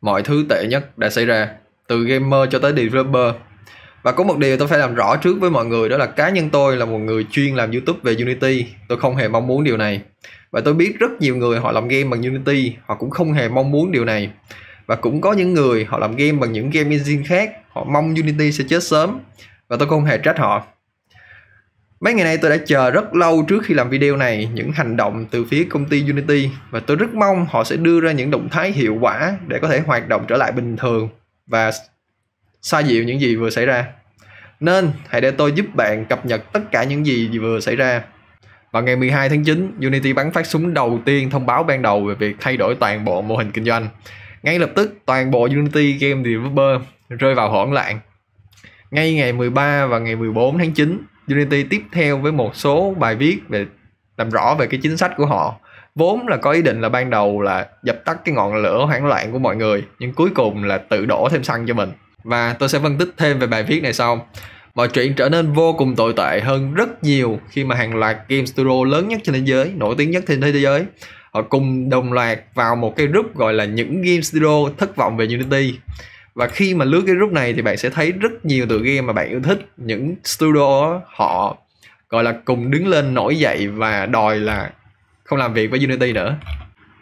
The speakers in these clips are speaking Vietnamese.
mọi thứ tệ nhất đã xảy ra từ gamer cho tới developer và có một điều tôi phải làm rõ trước với mọi người đó là cá nhân tôi là một người chuyên làm YouTube về Unity. Tôi không hề mong muốn điều này. Và tôi biết rất nhiều người họ làm game bằng Unity, họ cũng không hề mong muốn điều này. Và cũng có những người họ làm game bằng những game engine khác, họ mong Unity sẽ chết sớm. Và tôi không hề trách họ. Mấy ngày nay tôi đã chờ rất lâu trước khi làm video này những hành động từ phía công ty Unity và tôi rất mong họ sẽ đưa ra những động thái hiệu quả để có thể hoạt động trở lại bình thường và xoa dịu những gì vừa xảy ra. Nên hãy để tôi giúp bạn cập nhật tất cả những gì vừa xảy ra. Vào ngày 12 tháng 9, Unity bắn phát súng đầu tiên thông báo ban đầu về việc thay đổi toàn bộ mô hình kinh doanh. Ngay lập tức, toàn bộ Unity Game Developer rơi vào hỗn loạn ngay ngày 13 và ngày 14 tháng 9, Unity tiếp theo với một số bài viết về làm rõ về cái chính sách của họ vốn là có ý định là ban đầu là dập tắt cái ngọn lửa hoảng loạn của mọi người nhưng cuối cùng là tự đổ thêm xăng cho mình và tôi sẽ phân tích thêm về bài viết này sau mọi chuyện trở nên vô cùng tồi tệ hơn rất nhiều khi mà hàng loạt game studio lớn nhất trên thế giới nổi tiếng nhất trên thế giới họ cùng đồng loạt vào một cái group gọi là những game studio thất vọng về Unity và khi mà lướt cái group này thì bạn sẽ thấy rất nhiều tựa game mà bạn yêu thích những studio họ gọi là cùng đứng lên nổi dậy và đòi là không làm việc với Unity nữa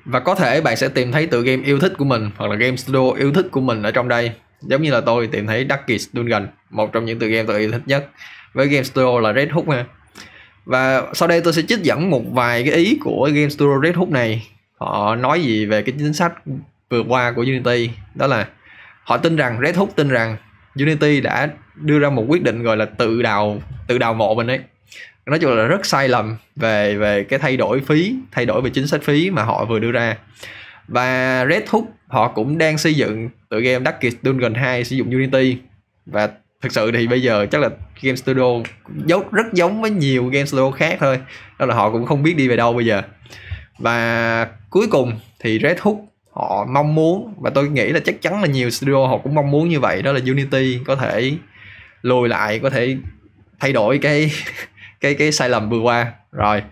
và có thể bạn sẽ tìm thấy tựa game yêu thích của mình hoặc là game studio yêu thích của mình ở trong đây giống như là tôi tìm thấy Ducky's Dungeon một trong những tựa game tôi yêu thích nhất với game studio là Red Hook ha và sau đây tôi sẽ trích dẫn một vài cái ý của game studio Red Hook này họ nói gì về cái chính sách vừa qua của Unity đó là họ tin rằng Red Hook tin rằng Unity đã đưa ra một quyết định gọi là tự đào tự đào mộ mình ấy nói chung là rất sai lầm về về cái thay đổi phí thay đổi về chính sách phí mà họ vừa đưa ra và Red Hook họ cũng đang xây dựng tự game Darkest Dungeon 2 sử dụng Unity và thực sự thì bây giờ chắc là game studio giống rất giống với nhiều game studio khác thôi đó là họ cũng không biết đi về đâu bây giờ và cuối cùng thì Red Hook họ mong muốn và tôi nghĩ là chắc chắn là nhiều studio họ cũng mong muốn như vậy đó là Unity có thể lùi lại có thể thay đổi cái cái cái sai lầm vừa qua rồi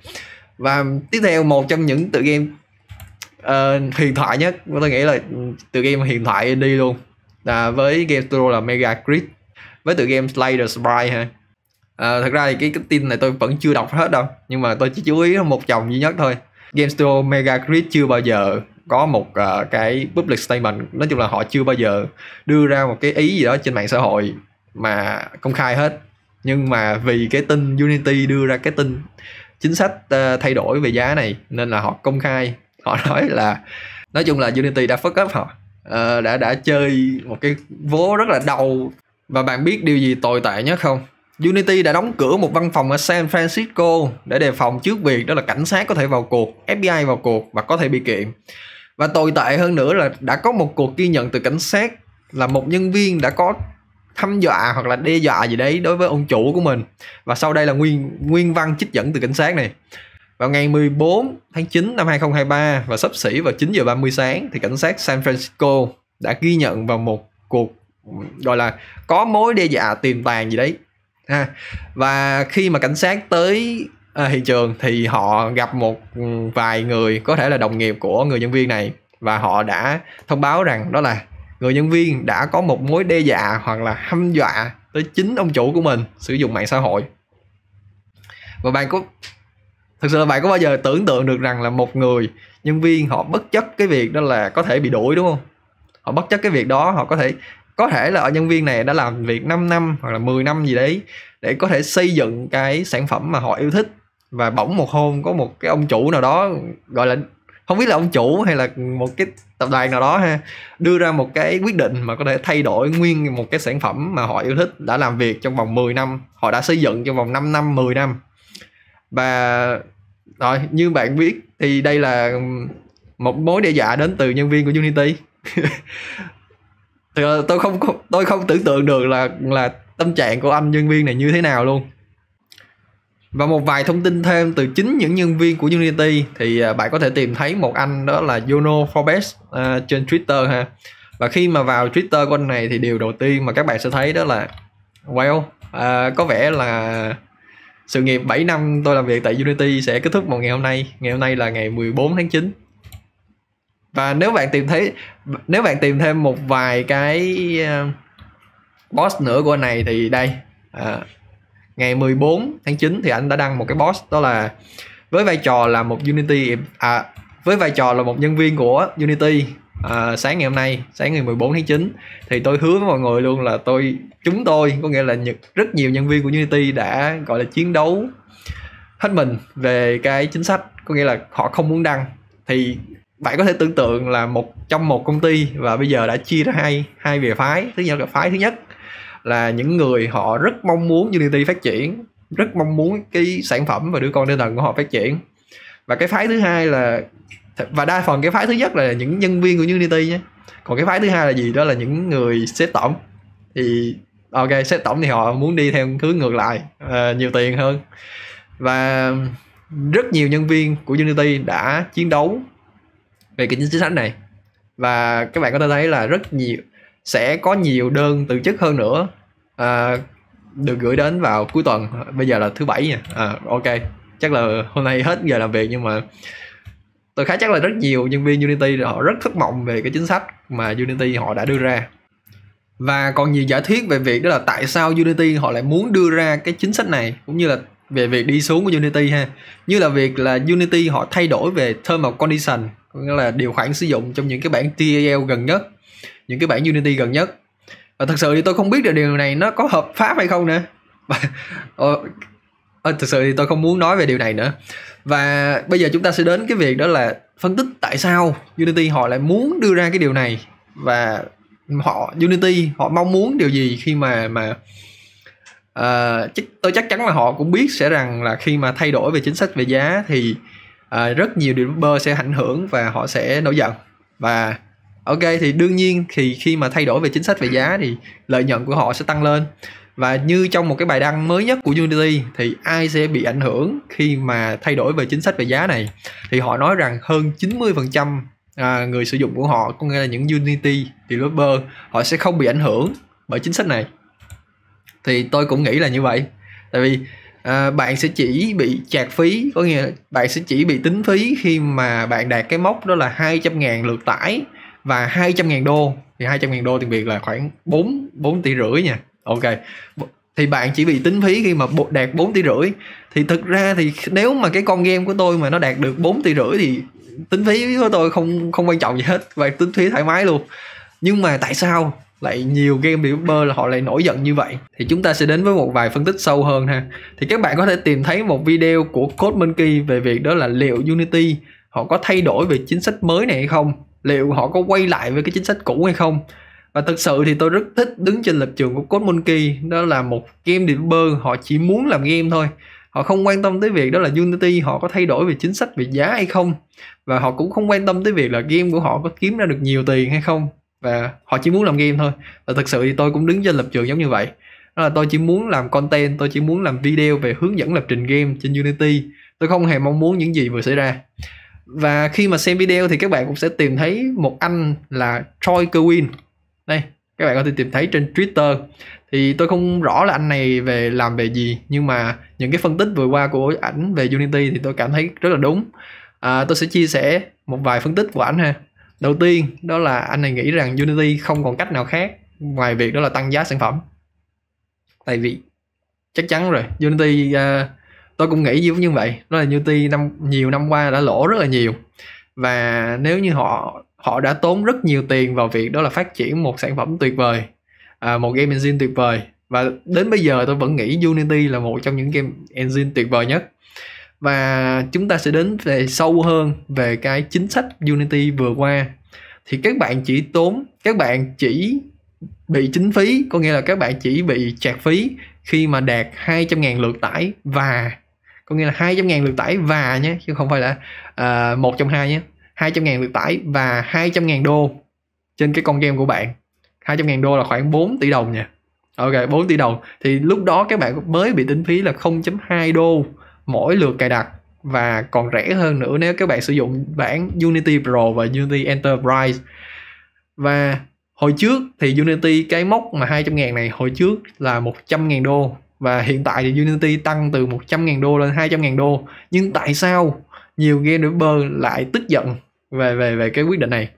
và tiếp theo một trong những tự game uh, huyền thoại nhất tôi nghĩ là tự game huyền thoại đi luôn là với game studio là Mega Grid với tự game Slay the Spire ha à, thật ra thì cái, cái tin này tôi vẫn chưa đọc hết đâu nhưng mà tôi chỉ chú ý một chồng duy nhất thôi game studio Mega Grid chưa bao giờ có một uh, cái public statement nói chung là họ chưa bao giờ đưa ra một cái ý gì đó trên mạng xã hội mà công khai hết nhưng mà vì cái tin Unity đưa ra cái tin chính sách uh, thay đổi về giá này nên là họ công khai họ nói là nói chung là Unity đã phất up họ uh, đã đã chơi một cái vố rất là đau và bạn biết điều gì tồi tệ nhất không Unity đã đóng cửa một văn phòng ở San Francisco để đề phòng trước việc đó là cảnh sát có thể vào cuộc, FBI vào cuộc và có thể bị kiện và tồi tệ hơn nữa là đã có một cuộc ghi nhận từ cảnh sát là một nhân viên đã có thăm dọa hoặc là đe dọa gì đấy đối với ông chủ của mình và sau đây là nguyên nguyên văn trích dẫn từ cảnh sát này vào ngày 14 tháng 9 năm 2023 và sắp xỉ vào 9 giờ 30 sáng thì cảnh sát San Francisco đã ghi nhận vào một cuộc gọi là có mối đe dọa tiềm tàng gì đấy ha và khi mà cảnh sát tới à, hiện trường thì họ gặp một ừ, vài người có thể là đồng nghiệp của người nhân viên này và họ đã thông báo rằng đó là người nhân viên đã có một mối đe dọa hoặc là hăm dọa tới chính ông chủ của mình sử dụng mạng xã hội và bạn có thực sự là bạn có bao giờ tưởng tượng được rằng là một người nhân viên họ bất chấp cái việc đó là có thể bị đuổi đúng không họ bất chấp cái việc đó họ có thể có thể là ở nhân viên này đã làm việc 5 năm hoặc là 10 năm gì đấy để có thể xây dựng cái sản phẩm mà họ yêu thích và bỗng một hôm có một cái ông chủ nào đó gọi là không biết là ông chủ hay là một cái tập đoàn nào đó ha đưa ra một cái quyết định mà có thể thay đổi nguyên một cái sản phẩm mà họ yêu thích đã làm việc trong vòng 10 năm họ đã xây dựng trong vòng 5 năm 10 năm và rồi như bạn biết thì đây là một mối đe dọa đến từ nhân viên của Unity ờ, tôi không tôi không tưởng tượng được là là tâm trạng của anh nhân viên này như thế nào luôn và một vài thông tin thêm từ chính những nhân viên của Unity thì à, bạn có thể tìm thấy một anh đó là Yono Forbes uh, trên Twitter ha và khi mà vào Twitter của anh này thì điều đầu tiên mà các bạn sẽ thấy đó là well uh, có vẻ là sự nghiệp 7 năm tôi làm việc tại Unity sẽ kết thúc vào ngày hôm nay ngày hôm nay là ngày 14 tháng 9 và nếu bạn tìm thấy nếu bạn tìm thêm một vài cái uh, boss nữa của anh này thì đây uh, ngày 14 tháng 9 thì anh đã đăng một cái post đó là với vai trò là một Unity à với vai trò là một nhân viên của Unity à, sáng ngày hôm nay sáng ngày 14 tháng 9 thì tôi hứa với mọi người luôn là tôi chúng tôi có nghĩa là nhật, rất nhiều nhân viên của Unity đã gọi là chiến đấu hết mình về cái chính sách có nghĩa là họ không muốn đăng thì bạn có thể tưởng tượng là một trong một công ty và bây giờ đã chia ra hai hai về phái thứ nhất là phái thứ nhất là những người họ rất mong muốn Unity phát triển rất mong muốn cái sản phẩm và đứa con đeo thần của họ phát triển và cái phái thứ hai là và đa phần cái phái thứ nhất là những nhân viên của Unity nhé còn cái phái thứ hai là gì đó là những người xếp tổng thì ok xếp tổng thì họ muốn đi theo hướng ngược lại uh, nhiều tiền hơn và rất nhiều nhân viên của Unity đã chiến đấu về cái chính sách này và các bạn có thể thấy là rất nhiều sẽ có nhiều đơn từ chức hơn nữa à, được gửi đến vào cuối tuần bây giờ là thứ bảy nha à, ok chắc là hôm nay hết giờ làm việc nhưng mà tôi khá chắc là rất nhiều nhân viên Unity họ rất thất vọng về cái chính sách mà Unity họ đã đưa ra và còn nhiều giả thuyết về việc đó là tại sao Unity họ lại muốn đưa ra cái chính sách này cũng như là về việc đi xuống của Unity ha như là việc là Unity họ thay đổi về term of condition nghĩa là điều khoản sử dụng trong những cái bản TAL gần nhất những cái bản Unity gần nhất và thật sự thì tôi không biết được điều này nó có hợp pháp hay không nữa ờ, thật sự thì tôi không muốn nói về điều này nữa và bây giờ chúng ta sẽ đến cái việc đó là phân tích tại sao Unity họ lại muốn đưa ra cái điều này và họ Unity họ mong muốn điều gì khi mà mà uh, tôi chắc chắn là họ cũng biết sẽ rằng là khi mà thay đổi về chính sách về giá thì uh, rất nhiều developer sẽ ảnh hưởng và họ sẽ nổi giận và ok thì đương nhiên thì khi mà thay đổi về chính sách về giá thì lợi nhuận của họ sẽ tăng lên và như trong một cái bài đăng mới nhất của Unity thì ai sẽ bị ảnh hưởng khi mà thay đổi về chính sách về giá này thì họ nói rằng hơn 90% à, người sử dụng của họ có nghĩa là những Unity developer họ sẽ không bị ảnh hưởng bởi chính sách này thì tôi cũng nghĩ là như vậy tại vì à, bạn sẽ chỉ bị chạc phí có nghĩa là bạn sẽ chỉ bị tính phí khi mà bạn đạt cái mốc đó là 200 ngàn lượt tải và 200.000 đô thì 200.000 đô tiền Việt là khoảng 4 4 tỷ rưỡi nha ok thì bạn chỉ bị tính phí khi mà đạt 4 tỷ rưỡi thì thực ra thì nếu mà cái con game của tôi mà nó đạt được 4 tỷ rưỡi thì tính phí của tôi không không quan trọng gì hết và tính phí thoải mái luôn nhưng mà tại sao lại nhiều game developer là họ lại nổi giận như vậy thì chúng ta sẽ đến với một vài phân tích sâu hơn ha thì các bạn có thể tìm thấy một video của Code Monkey về việc đó là liệu Unity họ có thay đổi về chính sách mới này hay không liệu họ có quay lại với cái chính sách cũ hay không và thực sự thì tôi rất thích đứng trên lập trường của Code Monkey đó là một game developer họ chỉ muốn làm game thôi họ không quan tâm tới việc đó là Unity họ có thay đổi về chính sách về giá hay không và họ cũng không quan tâm tới việc là game của họ có kiếm ra được nhiều tiền hay không và họ chỉ muốn làm game thôi và thực sự thì tôi cũng đứng trên lập trường giống như vậy đó là tôi chỉ muốn làm content tôi chỉ muốn làm video về hướng dẫn lập trình game trên Unity tôi không hề mong muốn những gì vừa xảy ra và khi mà xem video thì các bạn cũng sẽ tìm thấy một anh là Troy Kerwin đây các bạn có thể tìm thấy trên Twitter thì tôi không rõ là anh này về làm về gì nhưng mà những cái phân tích vừa qua của ảnh về Unity thì tôi cảm thấy rất là đúng à, tôi sẽ chia sẻ một vài phân tích của ảnh ha đầu tiên đó là anh này nghĩ rằng Unity không còn cách nào khác ngoài việc đó là tăng giá sản phẩm tại vì chắc chắn rồi Unity uh, tôi cũng nghĩ giống như vậy đó là Newty năm nhiều năm qua đã lỗ rất là nhiều và nếu như họ họ đã tốn rất nhiều tiền vào việc đó là phát triển một sản phẩm tuyệt vời à, một game engine tuyệt vời và đến bây giờ tôi vẫn nghĩ Unity là một trong những game engine tuyệt vời nhất và chúng ta sẽ đến về sâu hơn về cái chính sách Unity vừa qua thì các bạn chỉ tốn các bạn chỉ bị chính phí có nghĩa là các bạn chỉ bị chạc phí khi mà đạt 200.000 lượt tải và có nghĩa là 200 ngàn lượt tải và nhé chứ không phải là uh, ờ, 1 trong hai nhé 200 ngàn lượt tải và 200 ngàn đô trên cái con game của bạn 200 ngàn đô là khoảng 4 tỷ đồng nha Ok 4 tỷ đồng thì lúc đó các bạn mới bị tính phí là 0.2 đô mỗi lượt cài đặt và còn rẻ hơn nữa nếu các bạn sử dụng bản Unity Pro và Unity Enterprise và hồi trước thì Unity cái mốc mà 200 ngàn này hồi trước là 100 ngàn đô và hiện tại thì Unity tăng từ 100.000 đô lên 200.000 đô nhưng tại sao nhiều game developer lại tức giận về về về cái quyết định này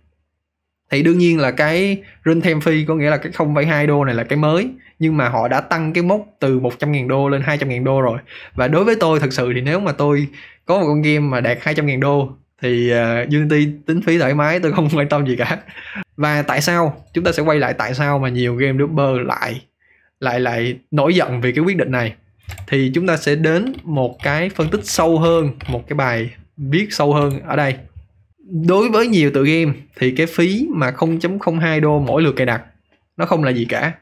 thì đương nhiên là cái runtime fee có nghĩa là cái 0,2 đô này là cái mới nhưng mà họ đã tăng cái mốc từ 100.000 đô lên 200.000 đô rồi và đối với tôi thật sự thì nếu mà tôi có một con game mà đạt 200.000 đô thì uh, Unity tính phí thoải mái tôi không quan tâm gì cả và tại sao chúng ta sẽ quay lại tại sao mà nhiều game developer lại lại lại nổi giận vì cái quyết định này thì chúng ta sẽ đến một cái phân tích sâu hơn một cái bài viết sâu hơn ở đây đối với nhiều tựa game thì cái phí mà 0.02 đô mỗi lượt cài đặt nó không là gì cả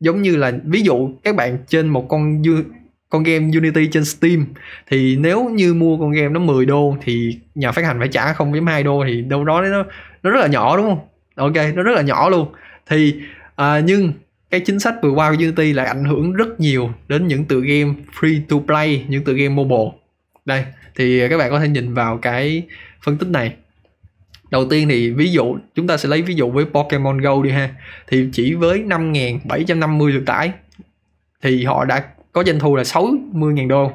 giống như là ví dụ các bạn trên một con con game Unity trên Steam thì nếu như mua con game nó 10 đô thì nhà phát hành phải trả 0.2 đô thì đâu đó nó nó rất là nhỏ đúng không ok nó rất là nhỏ luôn thì à, nhưng cái chính sách vừa qua của Unity là ảnh hưởng rất nhiều đến những tựa game free to play những tựa game mobile đây thì các bạn có thể nhìn vào cái phân tích này đầu tiên thì ví dụ chúng ta sẽ lấy ví dụ với Pokemon Go đi ha thì chỉ với 5.750 lượt tải thì họ đã có doanh thu là 60.000 đô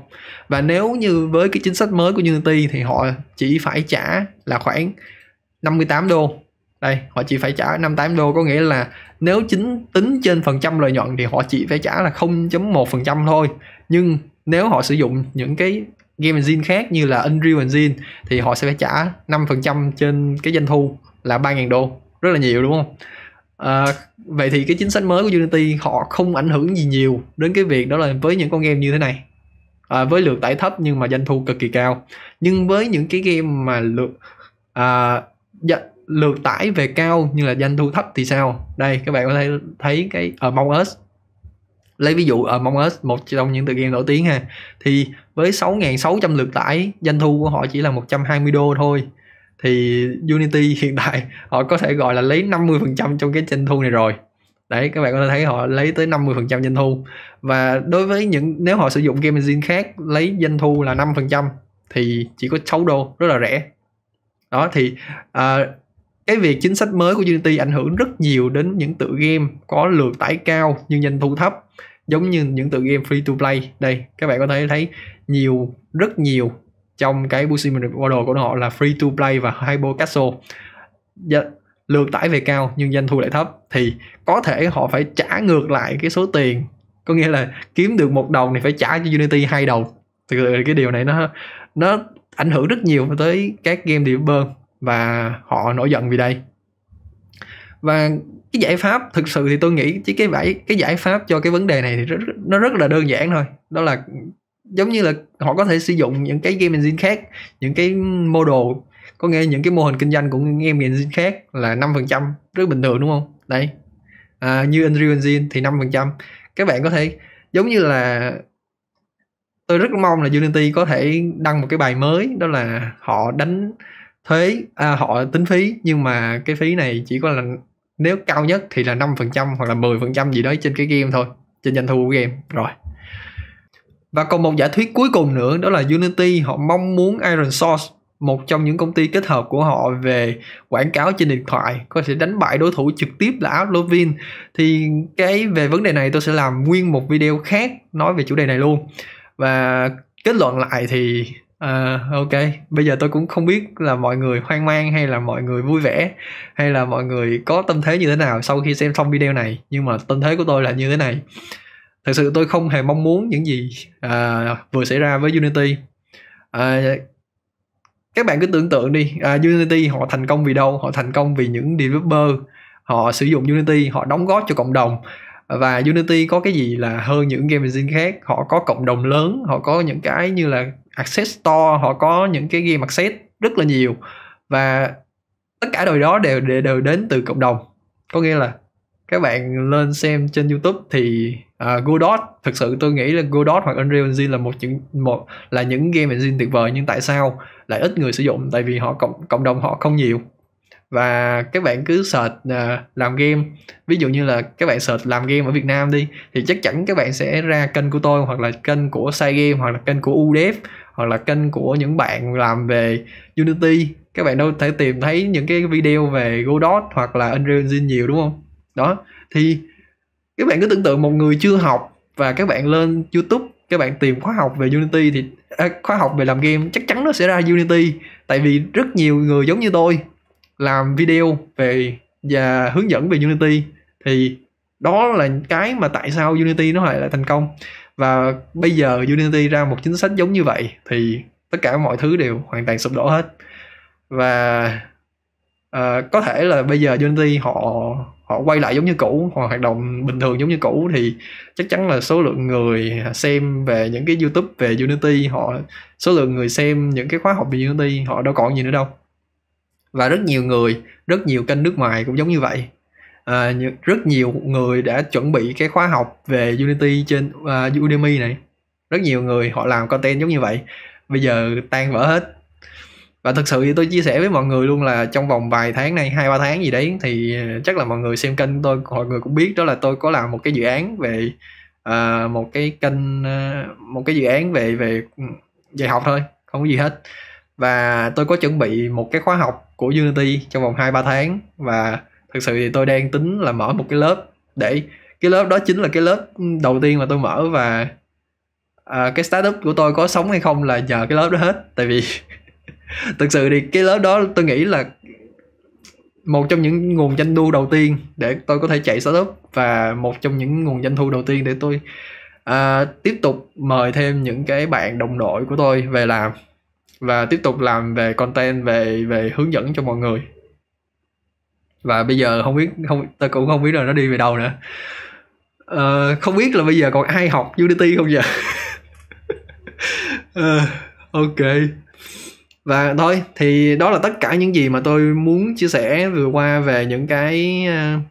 và nếu như với cái chính sách mới của Unity thì họ chỉ phải trả là khoảng 58 đô đây họ chỉ phải trả 58 đô có nghĩa là nếu chính tính trên phần trăm lợi nhuận thì họ chỉ phải trả là 0.1 phần trăm thôi nhưng nếu họ sử dụng những cái game engine khác như là Unreal Engine thì họ sẽ phải trả 5% trên cái doanh thu là 3.000 đô rất là nhiều đúng không à, vậy thì cái chính sách mới của Unity họ không ảnh hưởng gì nhiều đến cái việc đó là với những con game như thế này à, với lượt tải thấp nhưng mà doanh thu cực kỳ cao nhưng với những cái game mà lượt à, dạ, lượt tải về cao nhưng là doanh thu thấp thì sao đây các bạn có thể thấy cái ở ờ, Among Us lấy ví dụ ở ờ, Among Us một trong những tựa game nổi tiếng ha thì với 6.600 lượt tải doanh thu của họ chỉ là 120 đô thôi thì Unity hiện tại họ có thể gọi là lấy 50% trong cái doanh thu này rồi đấy các bạn có thể thấy họ lấy tới 50% doanh thu và đối với những nếu họ sử dụng game engine khác lấy doanh thu là 5% thì chỉ có 6 đô rất là rẻ đó thì uh, cái việc chính sách mới của Unity ảnh hưởng rất nhiều đến những tựa game có lượt tải cao nhưng doanh thu thấp giống như những tựa game free to play đây các bạn có thể thấy nhiều rất nhiều trong cái Bushman Model của họ là free to play và hyper casual yeah dạ, lượt tải về cao nhưng doanh thu lại thấp thì có thể họ phải trả ngược lại cái số tiền có nghĩa là kiếm được một đồng thì phải trả cho Unity hai đồng thì cái điều này nó nó ảnh hưởng rất nhiều tới các game developer và họ nổi giận vì đây và cái giải pháp thực sự thì tôi nghĩ chỉ cái vậy cái giải pháp cho cái vấn đề này thì rất, nó rất là đơn giản thôi đó là giống như là họ có thể sử dụng những cái game engine khác những cái model có nghĩa những cái mô hình kinh doanh của game engine khác là 5% rất bình thường đúng không đây à, như Unreal Engine thì 5% các bạn có thể giống như là tôi rất mong là Unity có thể đăng một cái bài mới đó là họ đánh thuế à, họ tính phí nhưng mà cái phí này chỉ có là nếu cao nhất thì là 5% hoặc là 10% gì đó trên cái game thôi trên doanh thu của game rồi và còn một giả thuyết cuối cùng nữa đó là Unity họ mong muốn Iron Source một trong những công ty kết hợp của họ về quảng cáo trên điện thoại có thể đánh bại đối thủ trực tiếp là Outlovin thì cái về vấn đề này tôi sẽ làm nguyên một video khác nói về chủ đề này luôn và kết luận lại thì À, ok, bây giờ tôi cũng không biết là mọi người hoang mang hay là mọi người vui vẻ hay là mọi người có tâm thế như thế nào sau khi xem xong video này nhưng mà tâm thế của tôi là như thế này. Thật sự tôi không hề mong muốn những gì à, vừa xảy ra với Unity. À, các bạn cứ tưởng tượng đi, à, Unity họ thành công vì đâu? Họ thành công vì những developer, họ sử dụng Unity, họ đóng góp cho cộng đồng và Unity có cái gì là hơn những game engine khác họ có cộng đồng lớn họ có những cái như là access store họ có những cái game access rất là nhiều và tất cả đời đó đều đều đến từ cộng đồng có nghĩa là các bạn lên xem trên YouTube thì uh, Godot thực sự tôi nghĩ là Godot hoặc Unreal Engine là một những một là những game engine tuyệt vời nhưng tại sao lại ít người sử dụng tại vì họ cộng cộng đồng họ không nhiều và các bạn cứ search uh, làm game ví dụ như là các bạn search làm game ở Việt Nam đi thì chắc chắn các bạn sẽ ra kênh của tôi hoặc là kênh của Sai Game hoặc là kênh của UDev hoặc là kênh của những bạn làm về Unity các bạn đâu thể tìm thấy những cái video về Godot hoặc là Unreal Engine nhiều đúng không đó thì các bạn cứ tưởng tượng một người chưa học và các bạn lên YouTube các bạn tìm khóa học về Unity thì à, khóa học về làm game chắc chắn nó sẽ ra Unity tại vì rất nhiều người giống như tôi làm video về và hướng dẫn về Unity thì đó là cái mà tại sao Unity nó lại là thành công và bây giờ Unity ra một chính sách giống như vậy thì tất cả mọi thứ đều hoàn toàn sụp đổ hết và uh, có thể là bây giờ Unity họ họ quay lại giống như cũ hoặc hoạt động bình thường giống như cũ thì chắc chắn là số lượng người xem về những cái YouTube về Unity họ số lượng người xem những cái khóa học về Unity họ đâu còn gì nữa đâu và rất nhiều người rất nhiều kênh nước ngoài cũng giống như vậy à, rất nhiều người đã chuẩn bị cái khóa học về Unity trên uh, Udemy này rất nhiều người họ làm content giống như vậy bây giờ tan vỡ hết và thực sự thì tôi chia sẻ với mọi người luôn là trong vòng vài tháng này hai ba tháng gì đấy thì chắc là mọi người xem kênh tôi mọi người cũng biết đó là tôi có làm một cái dự án về uh, một cái kênh uh, một cái dự án về về dạy học thôi không có gì hết và tôi có chuẩn bị một cái khóa học của Unity trong vòng 2 3 tháng và thực sự thì tôi đang tính là mở một cái lớp để cái lớp đó chính là cái lớp đầu tiên mà tôi mở và à, cái startup của tôi có sống hay không là nhờ cái lớp đó hết tại vì thực sự thì cái lớp đó tôi nghĩ là một trong những nguồn doanh thu đầu tiên để tôi có thể chạy startup và một trong những nguồn doanh thu đầu tiên để tôi à, tiếp tục mời thêm những cái bạn đồng đội của tôi về làm và tiếp tục làm về content về về hướng dẫn cho mọi người và bây giờ không biết không tôi cũng không biết là nó đi về đâu nữa uh, không biết là bây giờ còn ai học Unity không giờ uh, ok và thôi thì đó là tất cả những gì mà tôi muốn chia sẻ vừa qua về những cái uh,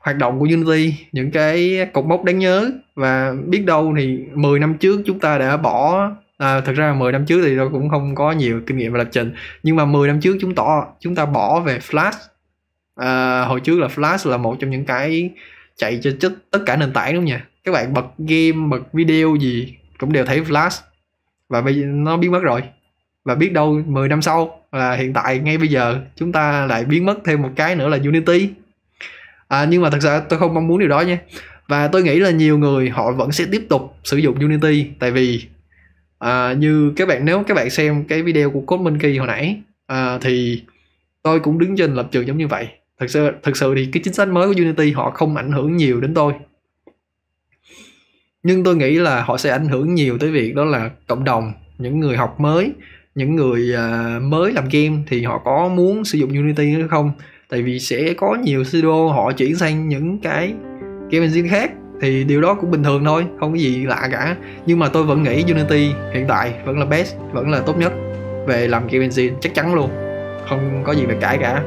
hoạt động của Unity những cái cột mốc đáng nhớ và biết đâu thì 10 năm trước chúng ta đã bỏ À, thực ra 10 năm trước thì tôi cũng không có nhiều kinh nghiệm về lập trình nhưng mà 10 năm trước chúng ta chúng ta bỏ về Flash à, hồi trước là Flash là một trong những cái chạy cho chất tất cả nền tảng đúng không nhỉ các bạn bật game bật video gì cũng đều thấy Flash và bây giờ nó biến mất rồi và biết đâu 10 năm sau là hiện tại ngay bây giờ chúng ta lại biến mất thêm một cái nữa là Unity à, nhưng mà thật ra tôi không mong muốn điều đó nha và tôi nghĩ là nhiều người họ vẫn sẽ tiếp tục sử dụng Unity tại vì à, như các bạn nếu các bạn xem cái video của Code kỳ hồi nãy à, thì tôi cũng đứng trên lập trường giống như vậy thực sự thật sự thì cái chính sách mới của Unity họ không ảnh hưởng nhiều đến tôi nhưng tôi nghĩ là họ sẽ ảnh hưởng nhiều tới việc đó là cộng đồng những người học mới những người à, mới làm game thì họ có muốn sử dụng Unity hay không tại vì sẽ có nhiều studio họ chuyển sang những cái game engine khác thì điều đó cũng bình thường thôi không có gì lạ cả nhưng mà tôi vẫn nghĩ Unity hiện tại vẫn là best vẫn là tốt nhất về làm game engine chắc chắn luôn không có gì phải cãi cả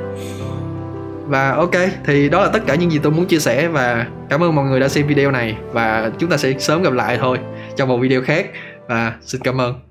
và ok thì đó là tất cả những gì tôi muốn chia sẻ và cảm ơn mọi người đã xem video này và chúng ta sẽ sớm gặp lại thôi trong một video khác và xin cảm ơn